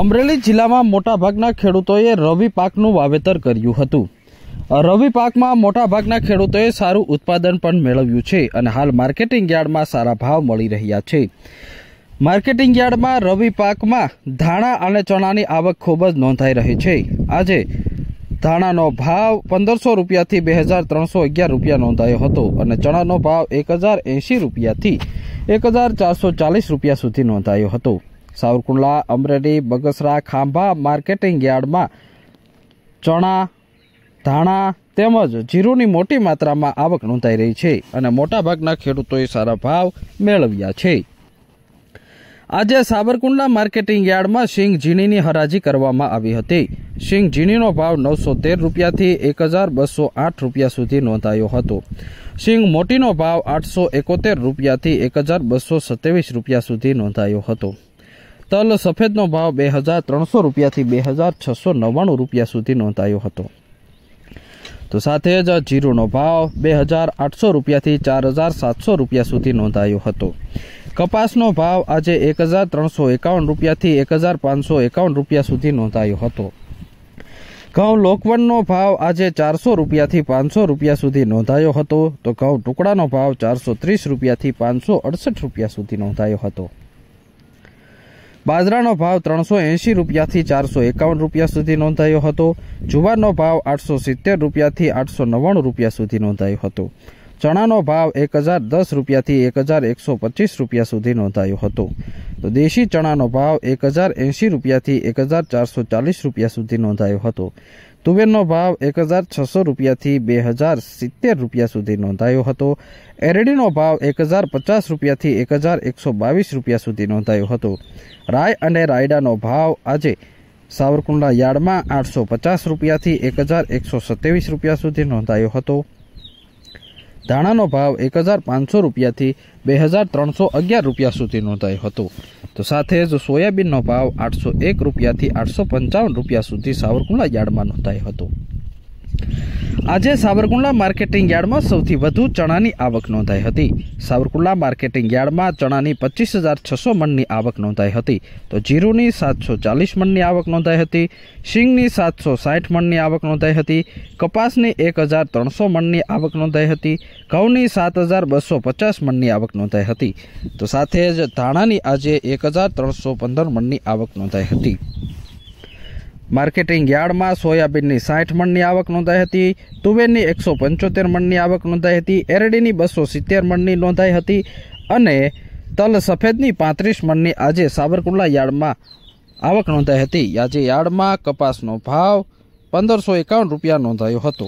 અમરેલી જિલ્લામાં મોટાભાગના ખેડૂતોએ રવિ પાકનું વાવેતર કર્યું હતું રવિ પાકમાં મોટાભાગના ખેડૂતોએ સારું ઉત્પાદન પણ મેળવ્યું છે અને હાલ માર્કેટિંગ યાર્ડમાં સારા ભાવ મળી રહ્યા છે માર્કેટિંગ યાર્ડમાં રવિ પાકમાં ધાણા અને ચણાની આવક ખૂબ જ નોંધાઈ રહી છે આજે ધાણાનો ભાવ પંદરસો રૂપિયાથી બે હજાર ત્રણસો અગિયાર રૂપિયા નોંધાયો હતો અને ચણાનો ભાવ એક હજાર એંશી રૂપિયાથી એક હજાર ચારસો ચાલીસ રૂપિયા સુધી નોંધાયો હતો સાવરકુંડલા અમરેલી બગસરા ખાંભા માર્કેટિંગ યાર્ડમાં ચણા ધાણા તેમજ જીરુંની મોટી માત્રામાં આવક નોંધાઈ રહી છે અને મોટાભાગના ખેડૂતોએ સારા ભાવ મેળવ્યા છે આજે સાબરકુંડલા માર્કેટિંગ યાર્ડમાં શીંગ ઝીણીની હરાજી કરવામાં આવી હતી શીંગ ઝીણીનો ભાવ નવસો તેર રૂપિયાથી એક હજાર બસો આઠ રૂપિયા સુધી નોંધાયો હતો શીંગ મોટીનો ભાવ આઠસો એકોતેર રૂપિયાથી એક હજાર બસો સત્યાવીસ રૂપિયા સુધી નોંધાયો હતો તલ સફેદનો ભાવ બે હજાર ત્રણસો રૂપિયાથી બે હજાર છસો નવ્વાણું રૂપિયા સુધી નોંધાયો હતો તો સાથે જ જીરુનો ભાવ બે હજાર આઠસો રૂપિયાથી ચાર હજાર સાતસો રૂપિયા સુધી નોંધાયો હતો કપાસનો ભાવ આજે એક હજાર ત્રણસો એકાવન રૂપિયાથી એક હજાર પાંચસો એકાવન રૂપિયા સુધી નોંધાયો હતો ઘઉં લોકવનનો ભાવ આજે ચારસો રૂપિયાથી પાંચસો રૂપિયા સુધી નોંધાયો હતો તો ઘઉં ટુકડાનો ભાવ ચારસો ત્રીસ રૂપિયાથી પાંચસો અડસઠ રૂપિયા સુધી નોંધાયો હતો બાજરાનો ભાવ ત્રણસો એંશી રૂપિયાથી ચારસો એકાવન રૂપિયા સુધી નોંધાયો હતો જુવારનો ભાવ આઠસો સિત્તેર રૂપિયાથી આઠસો નવ્વાણું રૂપિયા સુધી નોંધાયો હતો ચણાનો ભાવ 1010 રૂપિયા થી 1125 રૂપિયા સુધી નોંધાયો હતો તો દેશી ચણાનો ભાવ 1080 રૂપિયા થી 1440 રૂપિયા સુધી નોંધાયો હતો તુવેરનો ભાવ 1600 રૂપિયા થી 2070 રૂપિયા સુધી નોંધાયો હતો અરડીનો ભાવ 1050 રૂપિયા થી 1122 રૂપિયા સુધી નોંધાયો હતો રાય અને રાયડાનો ભાવ આજે સાવરકુંડલા યાર્ડમાં 850 રૂપિયા થી 1127 રૂપિયા સુધી નોંધાયો હતો ધાણાનો ભાવ એક હજાર પાંચસો રૂપિયાથી બે હજાર ત્રણસો અગિયાર રૂપિયા સુધી નોંધાયો હતો તો સાથે જ સોયાબીનનો ભાવ આઠસો એક રૂપિયાથી આઠસો પંચાવન રૂપિયા સુધી સાવરકુંડલા યાર્ડમાં નોંધાયો હતો આજે સાવરકુંડલા માર્કેટિંગ યાર્ડમાં સૌથી વધુ ચણાની આવક નોંધાઈ હતી સાવરકુંડલા માર્કેટિંગ યાર્ડમાં ચણાની પચીસ હજાર છસો મણની આવક નોંધાઈ હતી તો જીરુની સાતસો ચાલીસ મણની આવક નોંધાઈ હતી સિંગની સાતસો સાઠ મણની આવક નોંધાઈ હતી કપાસની એક હજાર ત્રણસો મણની આવક નોંધાઈ હતી ઘઉંની સાત હજાર બસો પચાસ મણની આવક નોંધાઈ હતી તો સાથે જ ધાણાની આજે એક હજાર ત્રણસો પંદર મણની આવક નોંધાઈ હતી માર્કેટિંગ યાર્ડમાં સોયાબીનની સાઠ મણની આવક નોંધાઈ હતી તુવેરની એકસો પંચોતેર મણની આવક નોંધાઈ હતી એરડીની બસો સિત્તેર મણની નોંધાઈ હતી અને તલ સફેદની પાંત્રીસ મણની આજે સાબરકુંડલા યાર્ડમાં આવક નોંધાઈ હતી આજે યાર્ડમાં કપાસનો ભાવ પંદરસો એકાવન રૂપિયા નોંધાયો હતો